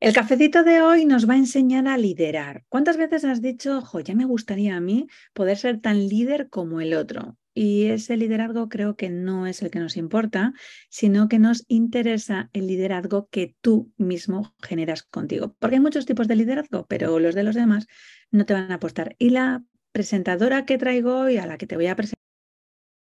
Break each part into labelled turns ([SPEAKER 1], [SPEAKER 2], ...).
[SPEAKER 1] El cafecito de hoy nos va a enseñar a liderar. ¿Cuántas veces has dicho, ojo, ya me gustaría a mí poder ser tan líder como el otro? Y ese liderazgo creo que no es el que nos importa, sino que nos interesa el liderazgo que tú mismo generas contigo. Porque hay muchos tipos de liderazgo, pero los de los demás no te van a apostar. Y la presentadora que traigo hoy, a la que te voy a presentar,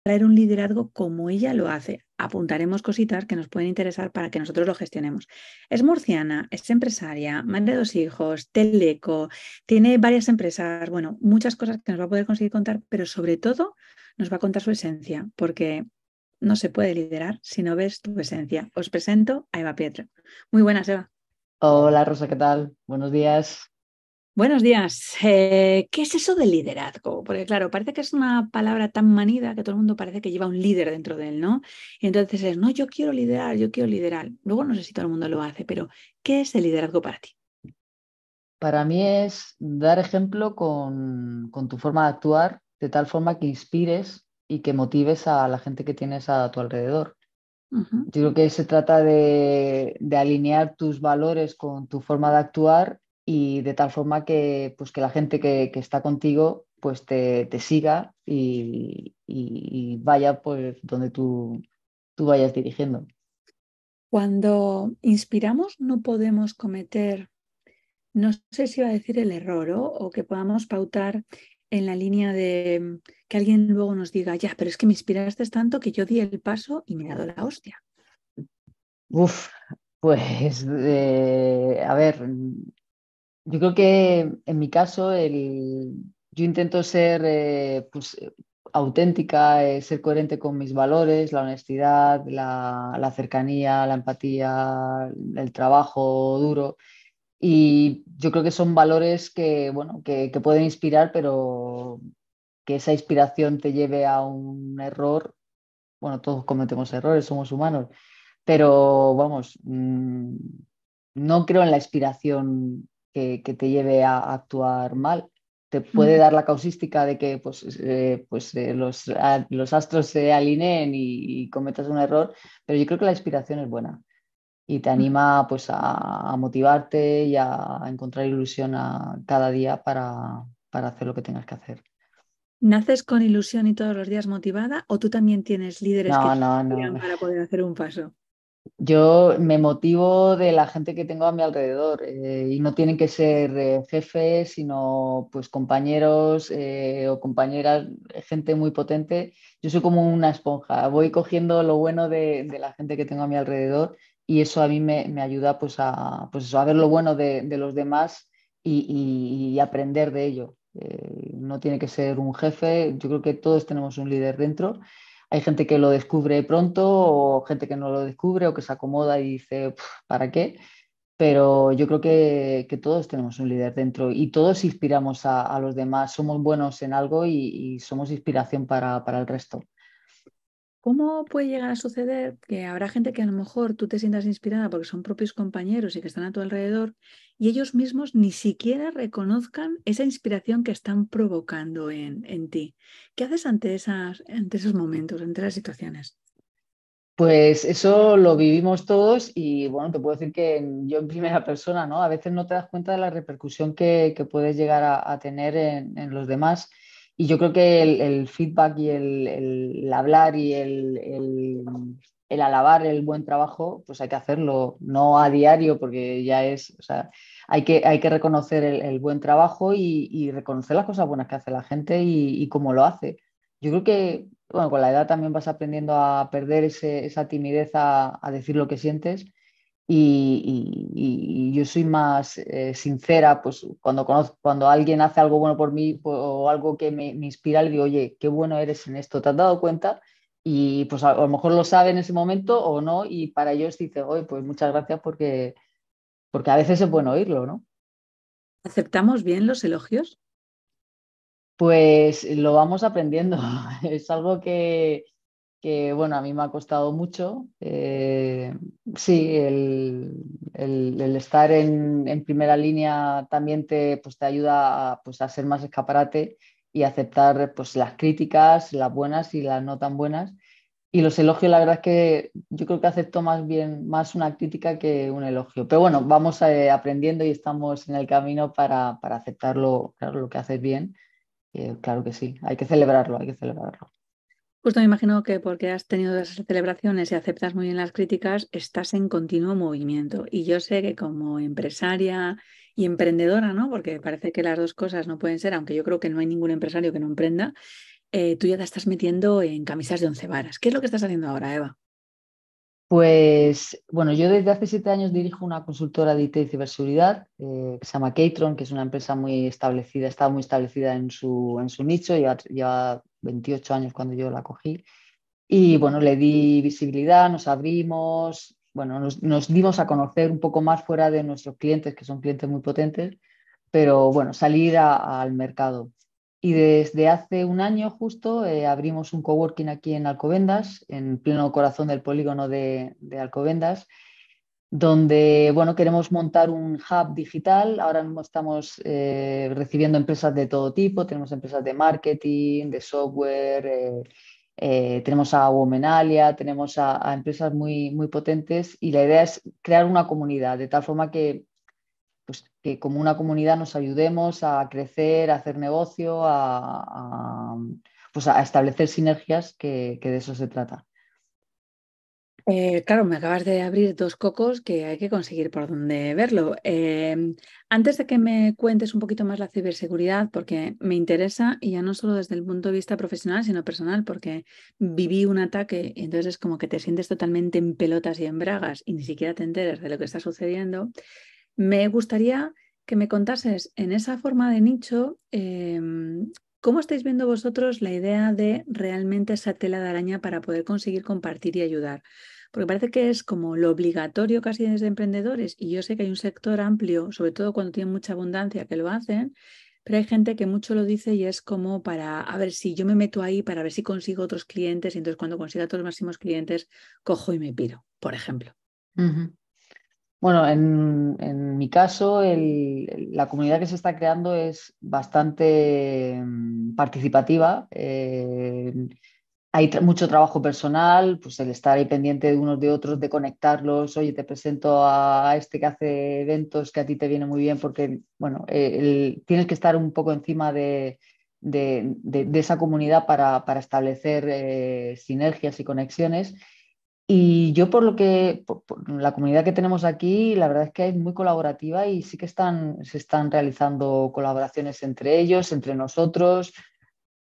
[SPEAKER 1] traer un liderazgo como ella lo hace, apuntaremos cositas que nos pueden interesar para que nosotros lo gestionemos. Es murciana, es empresaria, madre de dos hijos, teleco, tiene varias empresas, bueno, muchas cosas que nos va a poder conseguir contar, pero sobre todo nos va a contar su esencia, porque no se puede liderar si no ves tu esencia. Os presento a Eva Pietro. Muy buenas, Eva. Hola,
[SPEAKER 2] Rosa, ¿qué tal?
[SPEAKER 1] Buenos días. Buenos días. Eh, ¿Qué es eso de liderazgo? Porque claro, parece que es una palabra tan manida que todo el mundo parece que lleva un líder dentro de él, ¿no? Y entonces es, no, yo quiero liderar, yo quiero liderar. Luego no sé si todo el mundo lo hace, pero ¿qué es el liderazgo para ti?
[SPEAKER 2] Para mí es dar ejemplo con, tu forma de actuar, de tal forma que inspires y que motives a la gente que tienes a tu alrededor. Yo creo que se trata de alinear tus valores con tu forma de actuar y de tal forma que, pues, que la gente que, está contigo pues te, siga y, vaya por pues, donde tú, tú vayas dirigiendo.
[SPEAKER 1] Cuando inspiramos no podemos cometer, no sé si va a decir el error ¿o? que podamos pautar en la línea de que alguien luego nos diga, ya, pero es que me inspiraste tanto que yo di el paso y me he dado la hostia.
[SPEAKER 2] Uf, pues, eh, a ver, yo creo que en mi caso yo intento ser eh, pues, eh, auténtica, eh, ser coherente con mis valores, la honestidad, la, cercanía, la empatía, el trabajo duro. Y yo creo que son valores que, bueno, que, pueden inspirar, pero que esa inspiración te lleve a un error. Bueno, todos cometemos errores, somos humanos, pero vamos, mm, no creo en la inspiración que, te lleve a, actuar mal te puede dar la causística de que pues, eh, pues, eh, los, los, astros se alineen y, cometas un error, pero yo creo que la inspiración es buena y te mm. anima pues, a, motivarte y a, encontrar ilusión a cada día para, para, hacer lo que tengas que hacer.
[SPEAKER 1] ¿Naces con ilusión y todos los días motivada o tú también tienes líderes que te para poder hacer un paso?
[SPEAKER 2] Yo me motivo de la gente que tengo a mi alrededor eh, y no tienen que ser eh, jefes, sino pues compañeros eh, o compañeras, gente muy potente. Yo soy como una esponja, voy cogiendo lo bueno de, la gente que tengo a mi alrededor y eso a mí me, ayuda pues, a, pues ver lo bueno de, los demás y, aprender de ello. no tiene que ser un jefe, yo creo que todos tenemos un líder dentro hay gente que lo descubre pronto o gente que no lo descubre o que se acomoda y dice, ¿para qué? Pero yo creo que, todos tenemos un líder dentro y todos inspiramos a, los demás, somos buenos en algo y, somos inspiración para el resto.
[SPEAKER 1] ¿Cómo puede llegar a suceder que habrá gente que a lo mejor tú te sientas inspirada porque son propios compañeros y que están a tu alrededor y ellos mismos ni siquiera reconozcan esa inspiración que están provocando en, ti? ¿Qué haces ante, ante esos momentos, ante las situaciones?
[SPEAKER 2] Pues eso lo vivimos todos y bueno, te puedo decir que yo en primera persona, ¿no? A veces no te das cuenta de la repercusión que, puedes llegar a, tener en, en los demás y yo creo que el, feedback y el, hablar y el, alabar el buen trabajo, pues hay que hacerlo, no a diario, porque ya es, o sea, hay que, hay que reconocer el, buen trabajo y, reconocer las cosas buenas que hace la gente y, cómo lo hace. Yo creo que, bueno, con la edad también vas aprendiendo a perder esa timidez a decir lo que sientes y, yo soy más eh, sincera, pues cuando, conozco, cuando alguien hace algo bueno por mí pues, o algo que me, inspira, le digo, oye, qué bueno eres en esto, ¿te has dado cuenta? Y pues a, lo mejor lo sabe en ese momento o no, y para ellos dice, oye, pues muchas gracias porque, porque a veces es bueno oírlo, ¿no? ¿Aceptamos bien los elogios? Pues lo vamos aprendiendo, es algo que, que bueno, a mí me ha costado mucho. Eh, sí, el, estar en, en, primera línea también te, pues, te ayuda a, pues, a ser más escaparate y aceptar pues, las críticas, las buenas y las no tan buenas. Y los elogios, la verdad es que yo creo que acepto más bien más una crítica que un elogio. Pero bueno, vamos eh, aprendiendo y estamos en el camino para, para aceptarlo claro, lo que haces bien. Eh, claro que sí, hay que celebrarlo, hay que celebrarlo.
[SPEAKER 1] Justo me imagino que porque has tenido esas celebraciones y aceptas muy bien las críticas, estás en continuo movimiento. Y yo sé que como empresaria y emprendedora, ¿no? Porque parece que las dos cosas no pueden ser, aunque yo creo que no hay ningún empresario que no emprenda, eh, tú ya te estás metiendo en camisas de once varas. ¿Qué es lo que estás haciendo ahora, Eva?
[SPEAKER 2] Pues bueno, yo desde hace siete años dirijo una consultora de IT y ciberseguridad eh, que se llama Catron, que es una empresa muy establecida, está muy establecida en su, en su nicho, y lleva 28 años cuando yo la cogí. Y bueno, le di visibilidad, nos abrimos, bueno, nos, dimos a conocer un poco más fuera de nuestros clientes, que son clientes muy potentes, pero bueno, salir al mercado. Y desde hace un año justo eh, abrimos un coworking aquí en Alcobendas, en pleno corazón del polígono de Alcobendas, donde bueno, queremos montar un hub digital. Ahora mismo estamos eh, recibiendo empresas de todo tipo, tenemos empresas de marketing, de software, eh, eh, tenemos a Womenalia, tenemos a, empresas muy, muy potentes y la idea es crear una comunidad, de tal forma que, pues, como una comunidad nos ayudemos a crecer, a hacer negocio, a, pues, establecer sinergias, que de eso se trata. Eh, claro, me acabas de abrir
[SPEAKER 1] dos cocos que hay que conseguir por dónde verlo. Em, antes de que me cuentes un poquito más la ciberseguridad, porque me interesa, y ya no solo desde el punto de vista profesional, sino personal, porque viví un ataque y entonces como que te sientes totalmente en pelotas y en bragas y ni siquiera te enteras de lo que está sucediendo, me gustaría que me contases en esa forma de nicho em, ¿Cómo estáis viendo vosotros la idea de realmente esa tela de araña para poder conseguir compartir y ayudar? Porque parece que es como lo obligatorio casi desde emprendedores y yo sé que hay un sector amplio, sobre todo cuando tienen mucha abundancia, que lo hacen, pero hay gente que mucho lo dice y es como para a ver si yo me meto ahí, para ver si consigo otros clientes y entonces cuando consiga todos los máximos clientes, cojo y me piro,
[SPEAKER 2] por ejemplo. Bueno, en, mi caso, la comunidad que se está creando es bastante mm, participativa. Eh, hay mucho trabajo personal, pues el estar ahí pendiente de unos de otros, de conectarlos, oye, te presento a este que hace eventos que a ti te viene muy bien, porque, eh, tienes que estar un poco encima de, esa comunidad para, establecer eh, sinergias y conexiones. Y yo por lo que, la comunidad que tenemos aquí, la verdad es que es muy colaborativa y sí que están, se están realizando colaboraciones entre ellos, entre nosotros.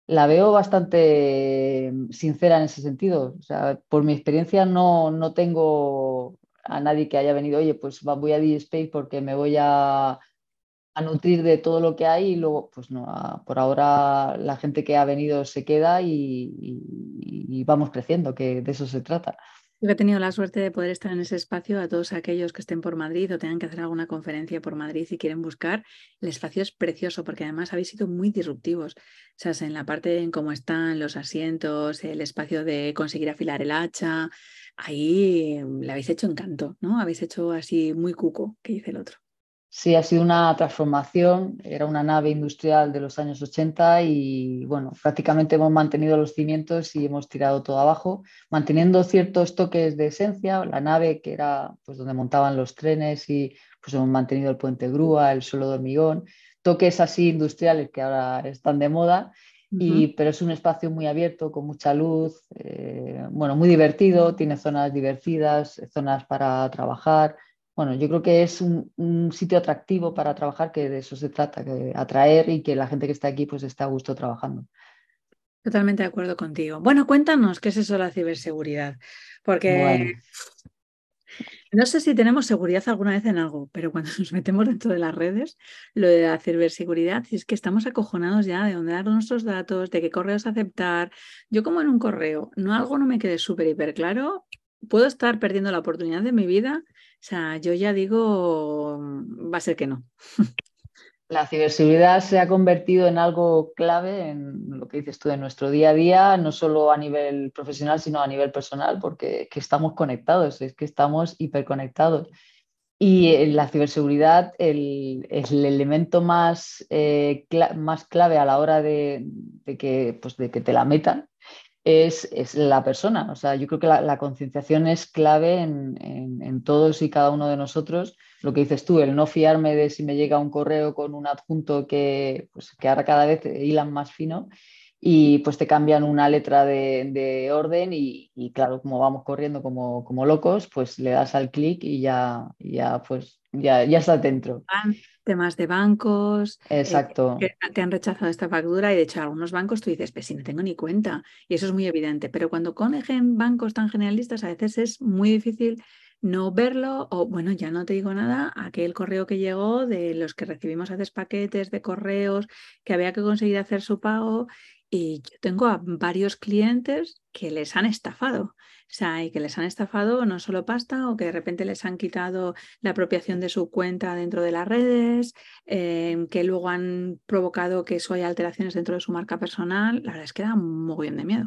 [SPEAKER 2] La veo bastante sincera en ese sentido. O sea, por mi experiencia no, no tengo a nadie que haya venido, oye, pues voy a Space porque me voy a, a nutrir de todo lo que hay y luego, pues no, por ahora la gente que ha venido se queda y vamos creciendo, que de eso se trata.
[SPEAKER 1] Yo he tenido la suerte de poder estar en ese espacio a todos aquellos que estén por Madrid o tengan que hacer alguna conferencia por Madrid y quieren buscar, el espacio es precioso porque además habéis sido muy disruptivos. O sea, en la parte en cómo están los asientos, el espacio de conseguir afilar el hacha, ahí le habéis hecho encanto, ¿no? Habéis hecho así muy cuco, que dice el otro.
[SPEAKER 2] Sí, ha sido una transformación. Era una nave industrial de los años 80 y bueno, prácticamente hemos mantenido los cimientos y hemos tirado todo abajo, manteniendo ciertos toques de esencia. La nave que era pues, donde montaban los trenes y pues hemos mantenido el puente grúa, el suelo de hormigón, toques así industriales que ahora están de moda. Y, pero es un espacio muy abierto, con mucha luz, eh, bueno, muy divertido, tiene zonas divertidas, zonas para trabajar, bueno, yo creo que es un, sitio atractivo para trabajar, que de eso se trata, que atraer y que la gente que está aquí pues está a gusto trabajando.
[SPEAKER 1] Totalmente de acuerdo contigo. Bueno, cuéntanos qué es eso de la ciberseguridad, porque no sé si tenemos seguridad alguna vez en algo, pero cuando nos metemos dentro de las redes, lo de la ciberseguridad es que estamos acojonados ya de dónde dar nuestros datos, de qué correos aceptar. Yo como en un correo, no algo no me quede súper hiper claro, puedo estar perdiendo la oportunidad de mi vida. O
[SPEAKER 2] sea, yo ya digo, mm, va a ser que no. La ciberseguridad se ha convertido en algo clave en lo que dices tú de nuestro día a día, no solo a nivel profesional, sino a nivel personal, porque es que estamos conectados, es que estamos hiperconectados. Y eh, la ciberseguridad el, es el elemento más, eh, más clave a la hora de, de, que, pues de que te la metan, es, la persona. O sea, yo creo que la, concienciación es clave en, todos y cada uno de nosotros. Lo que dices tú, el no fiarme de si me llega un correo con un adjunto que, pues, ahora cada vez hilan más fino y pues te cambian una letra de, orden y, claro, como vamos corriendo como, locos, pues le das al clic y ya, ya, pues, ya, ya está dentro.
[SPEAKER 1] Ah, temas de bancos. Eh, Exacto. que te han rechazado esta factura y de hecho algunos bancos tú dices, pues si no tengo ni cuenta. Y eso es muy evidente. Pero cuando conejen bancos tan generalistas a veces es muy difícil no verlo o bueno, ya no te digo nada, aquel correo que llegó de los que recibimos haces paquetes de correos que había que conseguir hacer su pago y yo tengo a varios clientes que les han estafado. O sea, y que les han estafado no solo pasta, o que de repente les han quitado la apropiación de su cuenta dentro de las redes, em, que luego han provocado que eso haya alteraciones dentro de su marca personal. La verdad es que da muy bien de miedo.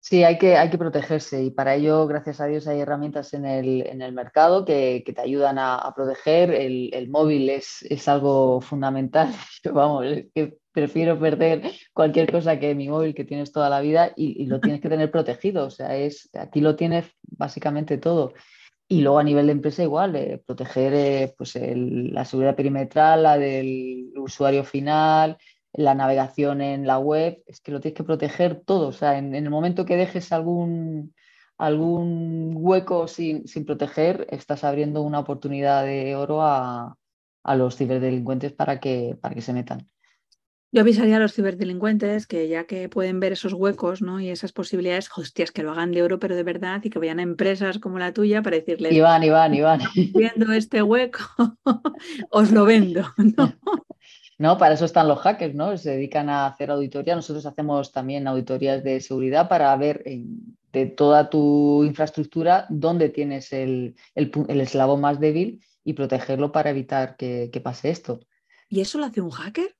[SPEAKER 2] Sí, hay que, hay que protegerse y para ello, gracias a Dios, hay herramientas en el, en el mercado que, te ayudan a, proteger. El, móvil es, es, algo fundamental. Vamos, que prefiero perder cualquier cosa que mi móvil que tienes toda la vida y, lo tienes que tener protegido. O sea, es, aquí lo tienes básicamente todo. Y luego a nivel de empresa igual, eh, proteger eh, pues la seguridad perimetral, la del usuario final, la navegación en la web, es que lo tienes que proteger todo. O sea, en, el momento que dejes algún, algún hueco sin, proteger, estás abriendo una oportunidad de oro a, a los ciberdelincuentes para que, para que se metan.
[SPEAKER 1] Yo avisaría a los ciberdelincuentes que ya que pueden ver esos huecos ¿no? y esas posibilidades, hostias, que lo hagan de oro, pero de verdad, y que vayan a empresas como la tuya para decirles, Iván,
[SPEAKER 2] Iván, Iván, viendo este hueco, os lo vendo. ¿no? para eso están los hackers, ¿no? Se dedican a hacer auditoría. Nosotros hacemos también auditorías de seguridad para ver de toda tu infraestructura dónde tienes el, el, eslabón más débil y protegerlo para evitar que pase esto. ¿Y eso lo hace un hacker?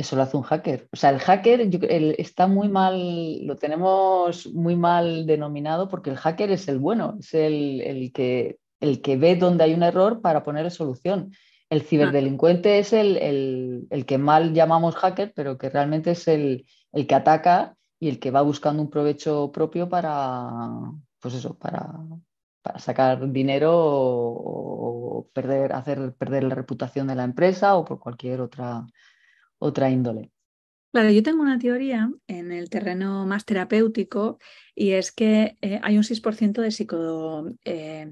[SPEAKER 2] Eso lo hace un hacker. O sea, el hacker está muy mal, lo tenemos muy mal denominado porque el hacker es el bueno, es el, que, el que ve donde hay un error para poner solución. El ciberdelincuente es el, que mal llamamos hacker, pero que realmente es el, que ataca y el que va buscando un provecho propio para, pues eso, para, para sacar dinero o, perder, hacer perder la reputación de la empresa o por cualquier otra otra índole.
[SPEAKER 1] Claro, yo tengo una teoría en el terreno más terapéutico y es que eh, hay un 6% de eh,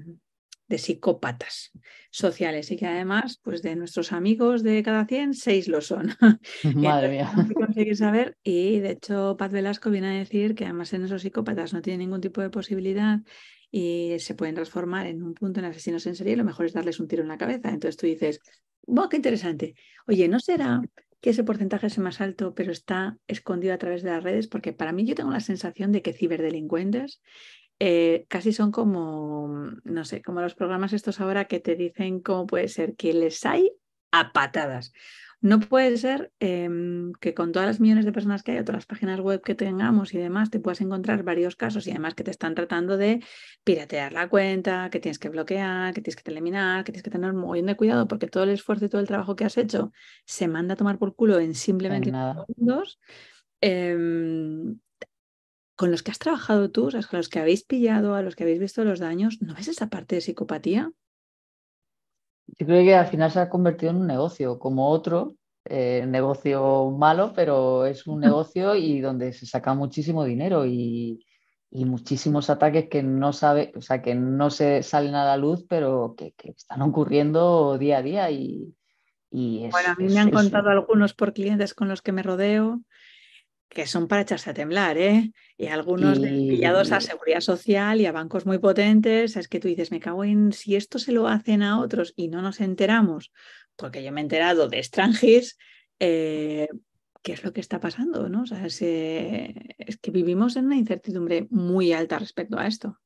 [SPEAKER 1] de psicópatas sociales y que además, pues de nuestros amigos de cada 100, 6 lo son.
[SPEAKER 2] Madre mía.
[SPEAKER 1] Conseguir saber y de hecho Paz Velasco viene a decir que además en esos psicópatas no tienen ningún tipo de posibilidad y se pueden transformar en un punto en asesinos en serie y lo mejor es darles un tiro en la cabeza. Entonces tú dices, ¡Wow, qué interesante! Oye, ¿no será que ese porcentaje sea más alto, pero está escondido a través de las redes, porque para mí yo tengo la sensación de que ciberdelincuentes eh, casi son como, no sé, como los programas estos ahora que te dicen cómo puede ser que les hay a patadas. No puede ser em, que con todas las millones de personas que hay, todas las páginas web que tengamos y demás, te puedas encontrar varios casos y además que te están tratando de piratear la cuenta, que tienes que bloquear, que tienes que eliminar, que tienes que tener un montón de cuidado porque todo el esfuerzo y todo el trabajo que has hecho se manda a tomar por culo en simplemente dos em, con los que has trabajado tú, o los que habéis pillado, a los que habéis visto los daños, ¿no ves esa parte de psicopatía?
[SPEAKER 2] yo creo que al final se ha convertido en un negocio, como otro, eh, negocio malo, pero es un negocio y donde se saca muchísimo dinero y, y muchísimos ataques que no sabe, o sea, que no se salen a la luz, pero que, que están ocurriendo día a día y, y bueno, a mí me han contado
[SPEAKER 1] algunos por clientes con los que me rodeo que son para echarse a temblar, ¿eh? Y algunos pillados a seguridad social y a bancos muy potentes, es que tú dices, me cago en si esto se lo hacen a otros y no nos enteramos, porque yo me he enterado de extranjis, eh, ¿qué es lo que está pasando? ¿no? O sea, eh, es que vivimos en una incertidumbre muy alta respecto a esto.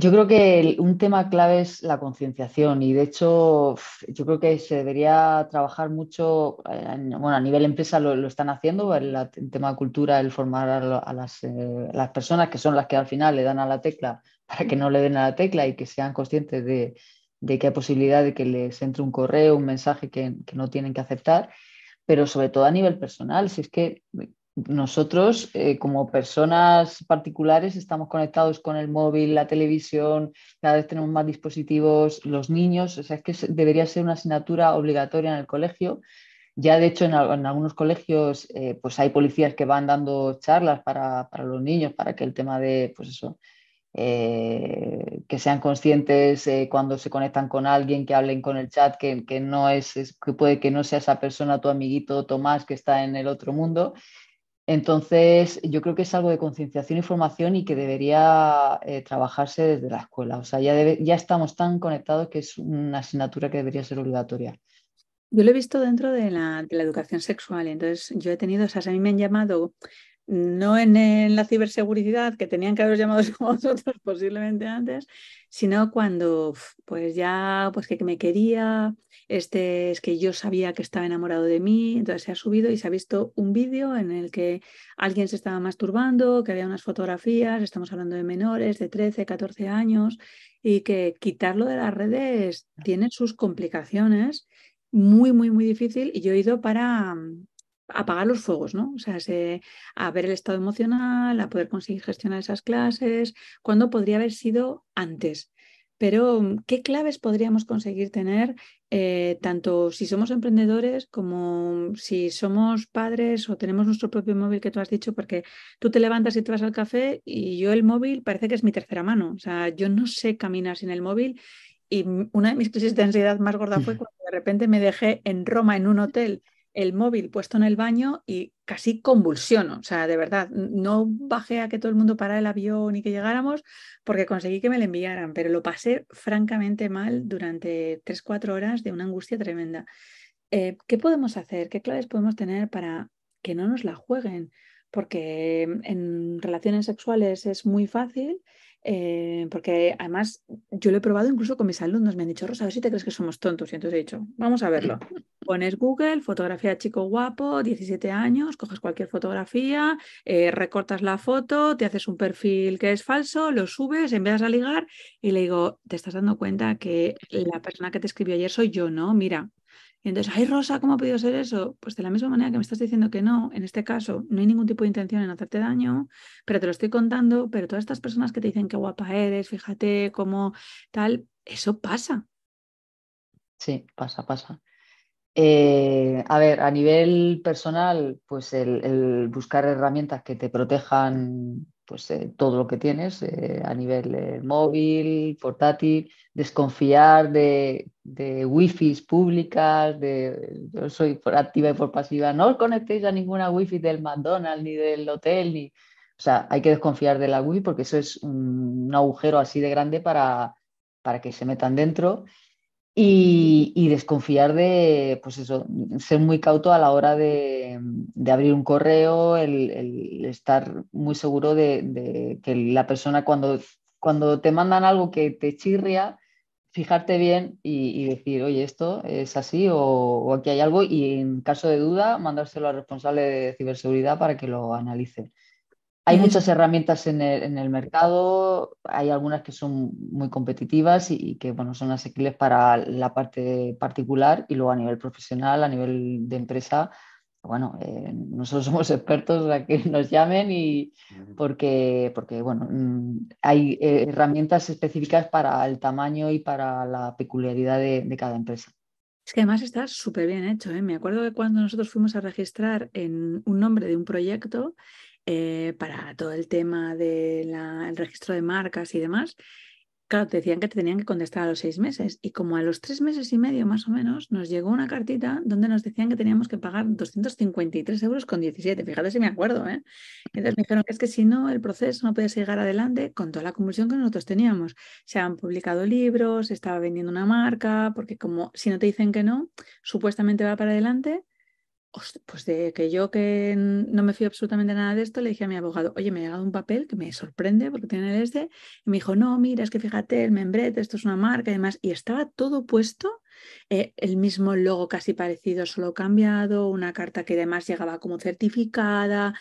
[SPEAKER 2] Yo creo que un tema clave es la concienciación y de hecho yo creo que se debería trabajar mucho, eh, bueno, a nivel empresa lo, están haciendo, el, tema de cultura, el formar a, las, eh, las, personas que son las que al final le dan a la tecla para que no le den a la tecla y que sean conscientes de, que hay posibilidad de que les entre un correo, un mensaje que, que no tienen que aceptar pero sobre todo a nivel personal, si es que nosotros eh, como personas particulares estamos conectados con el móvil, la televisión, cada vez tenemos más dispositivos, los niños, o sea, es que debería ser una asignatura obligatoria en el colegio. Ya de hecho en, algunos colegios eh, pues hay policías que van dando charlas para, los niños, para que el tema de, pues eso, eh, que sean conscientes cuando se conectan con alguien, que hablen con el chat, que, no que puede que no sea esa persona tu amiguito Tomás que está en el otro mundo entonces, yo creo que es algo de concienciación y formación y que debería eh, trabajarse desde la escuela. O sea, ya, ya estamos tan conectados que es una asignatura que debería ser obligatoria.
[SPEAKER 1] Yo lo he visto dentro de la, educación sexual, entonces yo he tenido o esas, a mí me han llamado no en, la ciberseguridad, que tenían que haber llamado a vosotros posiblemente antes, sino cuando pues ya, pues que, me quería, este, es que yo sabía que estaba enamorado de mí, entonces se ha subido y se ha visto un vídeo en el que alguien se estaba masturbando, que había unas fotografías, estamos hablando de menores de 13, 14 años, y que quitarlo de las redes tiene sus complicaciones, muy, muy, muy difícil, y yo he ido para apagar los fuegos, ¿no? O sea, a ver el estado emocional, a poder conseguir gestionar esas clases, cuando podría haber sido antes. Pero, mm, ¿qué claves podríamos conseguir tener eh, tanto si somos emprendedores como mm, si somos padres o tenemos nuestro propio móvil que tú has dicho? Porque tú te levantas y te vas al café y yo el móvil parece que es mi tercera mano. O sea, yo no sé caminar sin el móvil y mm, una de mis crisis de ansiedad más gorda fue cuando de repente me dejé en Roma en un hotel el móvil puesto en el baño y casi convulsiono. O sea, de verdad, no bajé a que todo el mundo parara el avión y que llegáramos porque conseguí que me lo enviaran, pero lo pasé francamente mal durante 3-4 horas de una angustia tremenda. Eh, ¿Qué podemos hacer? ¿Qué claves podemos tener para que no nos la jueguen? Porque mm, en relaciones sexuales es muy fácil eh, porque además yo lo he probado incluso con mis alumnos, me han dicho, Rosa, a ver si te crees que somos tontos. Y entonces he dicho, vamos a verlo. Pones Google, fotografía chico guapo, 17 años, coges cualquier fotografía, eh, recortas la foto, te haces un perfil que es falso, lo subes, envías a ligar y le digo, te estás dando cuenta que la persona que te escribió ayer soy yo, ¿no? Mira, entonces, ay Rosa, ¿cómo ha podido ser eso? Pues de la misma manera que me estás diciendo que no, en este caso no hay ningún tipo de intención en hacerte daño, pero te lo estoy contando, pero todas estas personas que te dicen qué guapa eres, fíjate cómo tal,
[SPEAKER 2] eso pasa. Sí, pasa, pasa. Eh, a ver, a nivel personal, pues el buscar herramientas que te protejan pues eh, todo lo que tienes eh, a nivel eh, móvil, portátil, desconfiar de, de wifi públicas, de yo soy por activa y por pasiva, no os conectéis a ninguna wifi del McDonald's ni del hotel, ni, o sea, hay que desconfiar de la wifi porque eso es un, un agujero así de grande para, para que se metan dentro y, desconfiar de, pues eso, ser muy cauto a la hora de, abrir un correo, el, estar muy seguro de, que la persona cuando, te mandan algo que te chirria, fijarte bien y, decir, oye, esto es así o, o, aquí hay algo y en caso de duda mandárselo al responsable de ciberseguridad para que lo analice. Hay muchas herramientas en el, mercado, hay algunas que son muy competitivas y, que bueno, son asequibles para la parte particular y luego a nivel profesional, a nivel de empresa, bueno, eh, nosotros somos expertos a que nos llamen y porque, porque bueno, mm, hay eh, herramientas específicas para el tamaño y para la peculiaridad de, cada empresa.
[SPEAKER 1] Es que además está súper bien hecho. ¿eh? Me acuerdo que cuando nosotros fuimos a registrar en un nombre de un proyecto eh, para todo el tema del registro de marcas y demás, claro, te decían que te tenían que contestar a los seis meses. Y como a los tres meses y medio más o menos, nos llegó una cartita donde nos decían que teníamos que pagar 253 euros con 17. Fíjate si me acuerdo, ¿eh? Entonces me dijeron que es que si no, el proceso no puede llegar adelante con toda la convulsión que nosotros teníamos. Se han publicado libros, se estaba vendiendo una marca, porque como si no te dicen que no, supuestamente va para adelante, pues de que yo que no me fío absolutamente nada de esto, le dije a mi abogado, oye, me ha llegado un papel que me sorprende porque tiene el este, y me dijo, no, mira, es que fíjate, el membrete, esto es una marca y demás, y estaba todo puesto, eh, el mismo logo casi parecido, solo cambiado, una carta que además llegaba como certificada,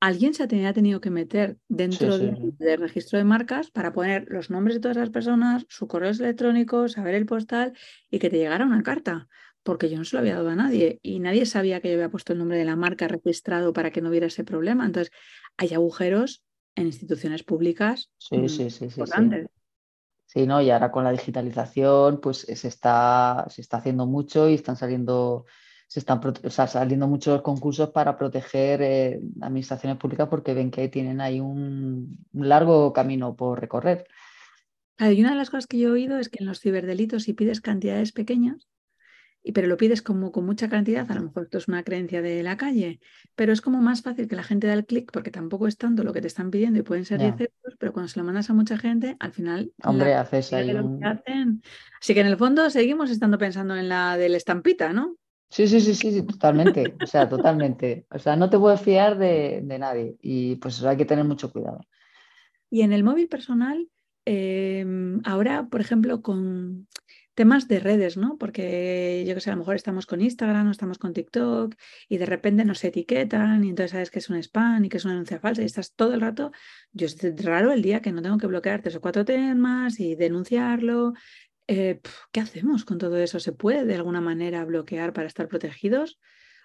[SPEAKER 1] alguien se ha tenido que meter dentro del registro de marcas para poner los nombres de todas las personas, sus correos electrónicos, saber el postal y que te llegara una carta porque yo no se lo había dado a nadie y nadie sabía que yo había puesto el nombre de la marca registrado para que no hubiera ese problema. Entonces, hay agujeros en instituciones públicas sí, sí, sí,
[SPEAKER 2] Sí, ¿no? Y ahora con la digitalización, pues se está, se está haciendo mucho y están saliendo se están saliendo muchos concursos para proteger eh, administraciones públicas porque ven que tienen ahí un, largo camino por recorrer. y una de las cosas que yo he oído es que en
[SPEAKER 1] los ciberdelitos, si pides cantidades pequeñas, pero lo pides como con mucha cantidad, a lo mejor esto es una creencia de la calle, pero es como más fácil que la gente da el clic porque tampoco es tanto lo que te están pidiendo y pueden ser 10 pero cuando se lo mandas a mucha gente, al final... Hombre, haces ahí Así que en el fondo seguimos estando pensando en la del estampita, ¿no?
[SPEAKER 2] Sí, sí, sí, sí, totalmente, o sea, totalmente. O sea, no te voy a fiar de, nadie y pues hay que tener mucho cuidado.
[SPEAKER 1] Y en el móvil personal, em, ahora, por ejemplo, con, temas de redes, ¿no? Porque yo que sé, a lo mejor estamos con Instagram o estamos con TikTok y de repente nos etiquetan y entonces sabes que es un spam y que es una denuncia falsa y estás todo el rato. Yo es raro el día que no tengo que bloquear tres o cuatro temas y denunciarlo. Eh, ¿Qué hacemos con todo eso? ¿Se puede de alguna manera bloquear para estar protegidos?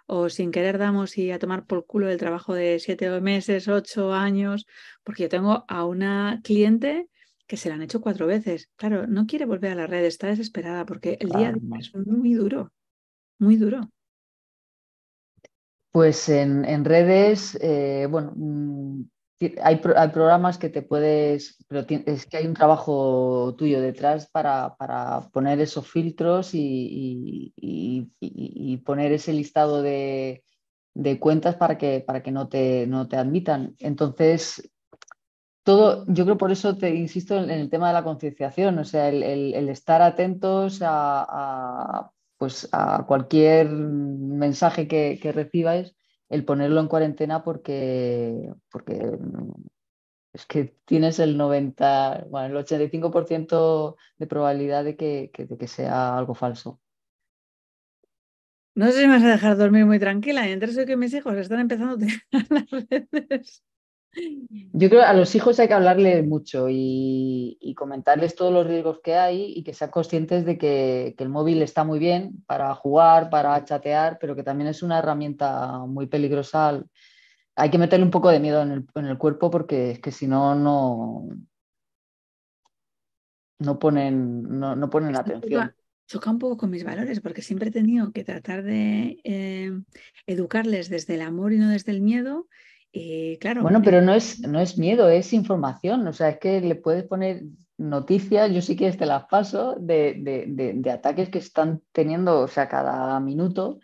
[SPEAKER 1] o sin querer damos y a tomar por culo el trabajo de siete meses, ocho años, porque yo tengo a una cliente que se la han hecho cuatro veces. Claro, no quiere volver a la red, está desesperada porque el día es
[SPEAKER 2] muy duro, muy duro. Pues en, redes, eh, bueno, mm, hay, programas que te puedes, pero es que hay un trabajo tuyo detrás para, para poner esos filtros y, poner ese listado de, cuentas para que, para que no, te, no te admitan. Entonces, yo creo por eso te insisto en, el tema de la concienciación, o sea, el, estar atentos a, pues a cualquier mensaje que, que recibáis, el ponerlo en cuarentena porque, porque es que tienes el 90, bueno, el 85% de probabilidad de que, sea algo falso.
[SPEAKER 1] No sé si me vas a dejar dormir muy tranquila. Entre eso que mis hijos están empezando a tirar las redes.
[SPEAKER 2] Yo creo que a los hijos hay que hablarle mucho y, comentarles todos los riesgos que hay y que sean conscientes de que, el móvil está muy bien para jugar, para chatear, pero que también es una herramienta muy peligrosa. Hay que meterle un poco de miedo en el, cuerpo porque es que si no, no, no ponen, no, no ponen atención
[SPEAKER 1] choca un poco con mis valores, porque siempre he tenido que tratar de eh, educarles desde el amor y no desde el miedo, eh, claro. Bueno, pero no
[SPEAKER 2] es, miedo, es información. O sea, es que le puedes poner noticias, yo sí que te las paso, de, ataques que están teniendo, o sea, cada minuto.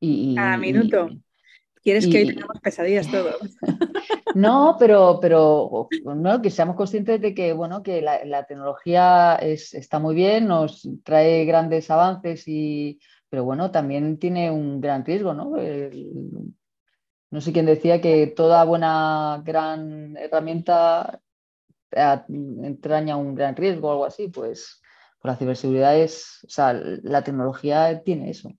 [SPEAKER 2] Y, cada minuto. Quieres que hoy tengamos pesadillas todos. No, pero, pero no, que seamos conscientes de que, bueno, que la, tecnología está muy bien, nos trae grandes avances y, pero bueno, también tiene un gran riesgo, ¿no? no sé quién decía que toda buena gran herramienta eh, entraña un gran riesgo o algo así, pues, por la ciberseguridad es, o sea, la tecnología tiene eso.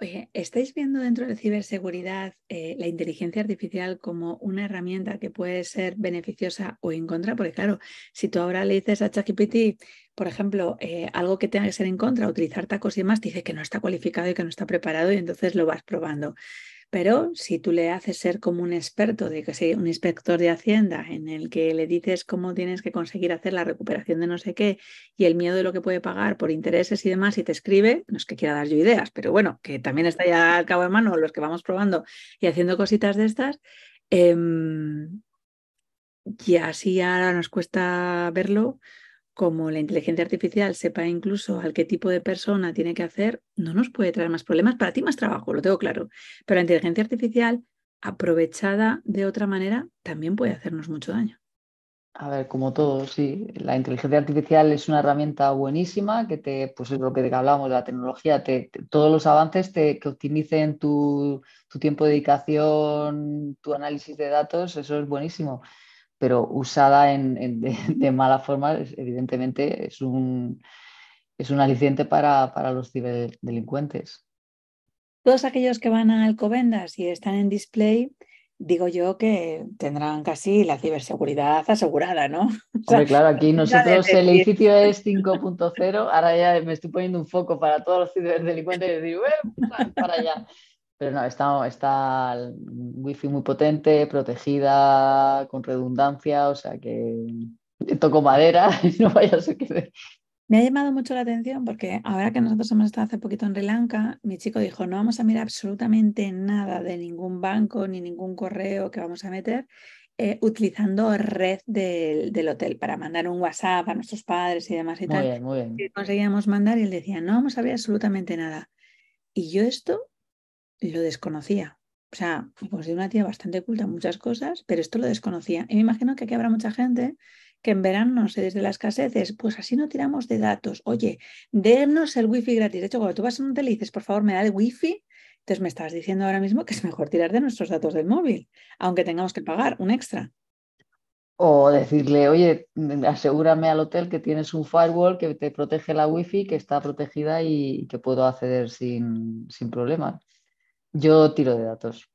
[SPEAKER 2] Oye, ¿estáis viendo
[SPEAKER 1] dentro de ciberseguridad eh, la inteligencia artificial como una herramienta que puede ser beneficiosa o en contra? Porque claro, si tú ahora le dices a ChatGPT, por ejemplo, eh, algo que tenga que ser en contra, utilizar tacos y demás, dice que no está cualificado y que no está preparado y entonces lo vas probando. Pero si tú le haces ser como un experto, de que un inspector de Hacienda, en el que le dices cómo tienes que conseguir hacer la recuperación de no sé qué y el miedo de lo que puede pagar por intereses y demás, y te escribe, no es que quiera dar yo ideas, pero bueno, que también está ya al cabo de mano los que vamos probando y haciendo cositas de estas, eh, y así ahora nos cuesta verlo, como la inteligencia artificial sepa incluso al qué tipo de persona tiene que hacer, no nos puede traer más problemas. Para ti más trabajo, lo tengo claro. Pero la inteligencia artificial, aprovechada de otra manera, también puede hacernos mucho
[SPEAKER 2] daño. A ver, como todo, sí. La inteligencia artificial es una herramienta buenísima que te, pues es lo que de la tecnología, todos los avances que optimicen tu tiempo de dedicación, tu análisis de datos, eso es buenísimo pero usada en, de, mala forma, evidentemente es un, es un aliciente para, los ciberdelincuentes.
[SPEAKER 1] Todos aquellos que van a Alcobendas y están en display, digo yo que tendrán casi la
[SPEAKER 2] ciberseguridad asegurada, ¿no? claro, aquí nosotros el edificio es 5.0, ahora ya me estoy poniendo un foco para todos los ciberdelincuentes y digo, ¡Eh, para allá! Pero no, está, está wifi muy potente, protegida, con redundancia, o sea que Tocó madera no vaya a ser
[SPEAKER 1] Me ha llamado mucho la atención porque ahora que nosotros hemos estado hace poquito en Sri Lanka, mi chico dijo, no vamos a mirar absolutamente nada de ningún banco ni ningún correo que vamos a meter, eh, utilizando red del, hotel para mandar un WhatsApp a nuestros padres y demás y muy Bien, muy bien. Y conseguíamos mandar y él decía, no vamos a ver absolutamente nada. Y yo esto lo desconocía. O sea, pues de una tía bastante culta muchas cosas, pero esto lo desconocía. Y me imagino que aquí habrá mucha gente que en verano, no sé, desde las escasez, pues así no tiramos de datos. Oye, denos el wifi gratis. De hecho, cuando tú vas a un hotel y dices, por favor, me da el wifi, entonces me estás diciendo ahora mismo que es mejor tirar de nuestros datos del móvil, aunque tengamos que pagar un extra.
[SPEAKER 2] O decirle, oye, asegúrame al hotel que tienes un firewall que te protege la wifi, que está protegida y que puedo acceder sin, sin problema. Yo tiro de datos.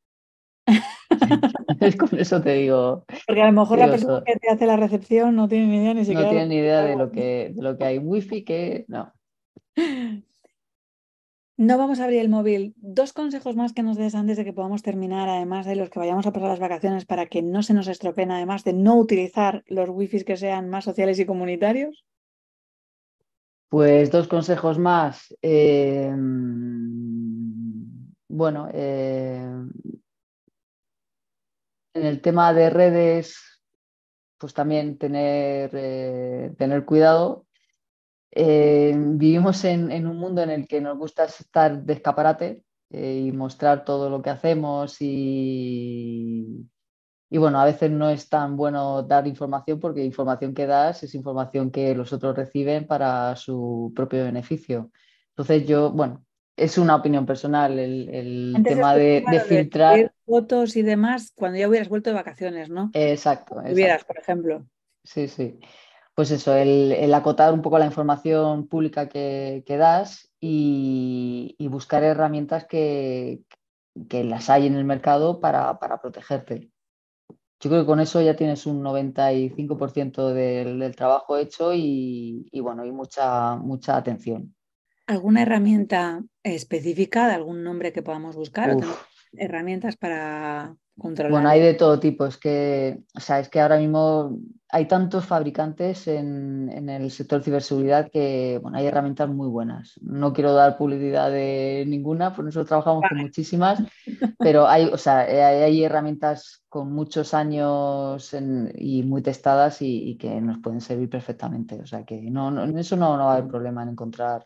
[SPEAKER 2] es Con eso te digo. Porque a lo mejor la persona que te hace la recepción no tiene ni idea ni siquiera. No tiene ni idea de lo que, lo que hay wifi, que no.
[SPEAKER 1] No vamos a abrir el móvil. Dos consejos más que nos des antes de que podamos terminar, además de los que vayamos a pasar las vacaciones para que no se nos estropeen, además de no utilizar los wifis que sean más sociales y comunitarios.
[SPEAKER 2] Pues dos consejos más. Eh bueno, eh, en el tema de redes, pues también tener, eh, tener cuidado. Eh, vivimos en, un mundo en el que nos gusta estar de escaparate y mostrar todo lo que hacemos y, y bueno, a veces no es tan bueno dar información porque información que das es información que los otros reciben para su propio beneficio. Entonces yo, bueno, es una opinión personal el, tema de, filtrar.
[SPEAKER 1] fotos y demás cuando ya hubieras vuelto de vacaciones, ¿no?
[SPEAKER 2] Exacto. Hubieras,
[SPEAKER 1] por ejemplo.
[SPEAKER 2] Sí, sí. Pues eso, el, acotar un poco la información pública que, das y, buscar herramientas que, las hay en el mercado para, protegerte. Yo creo que con eso ya tienes un 95% del, trabajo hecho y, y bueno, y mucha, mucha atención
[SPEAKER 1] alguna herramienta específica, de algún nombre que podamos buscar? herramientas para controlar? Bueno, hay
[SPEAKER 2] de todo tipo. Es que, o sea, es que ahora mismo hay tantos fabricantes en, el sector ciberseguridad que bueno, hay herramientas muy buenas. No quiero dar publicidad de ninguna, por nosotros trabajamos con muchísimas, pero hay, o sea, eh, hay herramientas con muchos años y muy testadas y, que nos pueden servir perfectamente. O sea que en eso no, no va a haber mm. problema en encontrar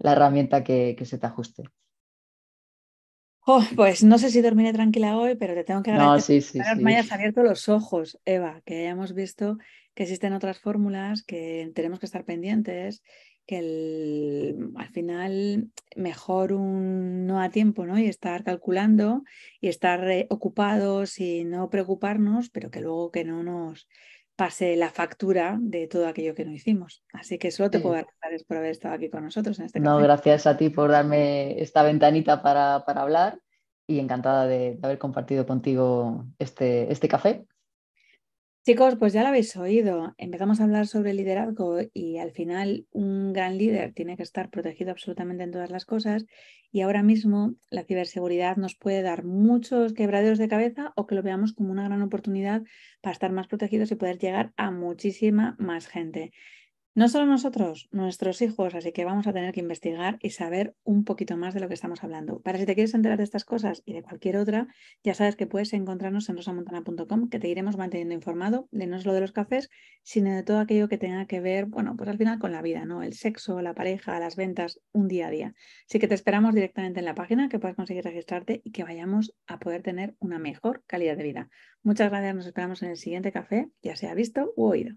[SPEAKER 2] la herramienta que, se te ajuste.
[SPEAKER 1] pues no sé si dormiré tranquila hoy, pero te tengo que agradecer que me hayas abierto los ojos, Eva, que hayamos visto que existen otras fórmulas, que tenemos que estar pendientes, que al final mejor un no a tiempo, ¿no? Y estar calculando y estar eh, ocupados y no preocuparnos, pero que luego que no nos pase la factura de todo aquello que no hicimos. Así que solo te puedo agradecer por haber estado aquí con nosotros en este No,
[SPEAKER 2] gracias a ti por darme esta ventanita para, hablar y encantada de, haber compartido contigo este, este café.
[SPEAKER 1] Chicos, pues ya lo habéis oído. Empezamos a hablar sobre liderazgo y al final un gran líder tiene que estar protegido absolutamente en todas las cosas y ahora mismo la ciberseguridad nos puede dar muchos quebraderos de cabeza o que lo veamos como una gran oportunidad para estar más protegidos y poder llegar a muchísima más gente. No solo nosotros, nuestros hijos, así que vamos a tener que investigar y saber un poquito más de lo que estamos hablando. Para si te quieres enterar de estas cosas y de cualquier otra, ya sabes que puedes encontrarnos en rosamontana.com, que te iremos manteniendo informado de no solo de los cafés, sino de todo aquello que tenga que ver, bueno, pues al final con la vida, ¿no? El sexo, la pareja, las ventas, un día a día. Así que te esperamos directamente en la página, que puedas conseguir registrarte y que vayamos a poder tener una mejor calidad de vida. Muchas gracias, nos esperamos en el siguiente café, ya sea visto u oído.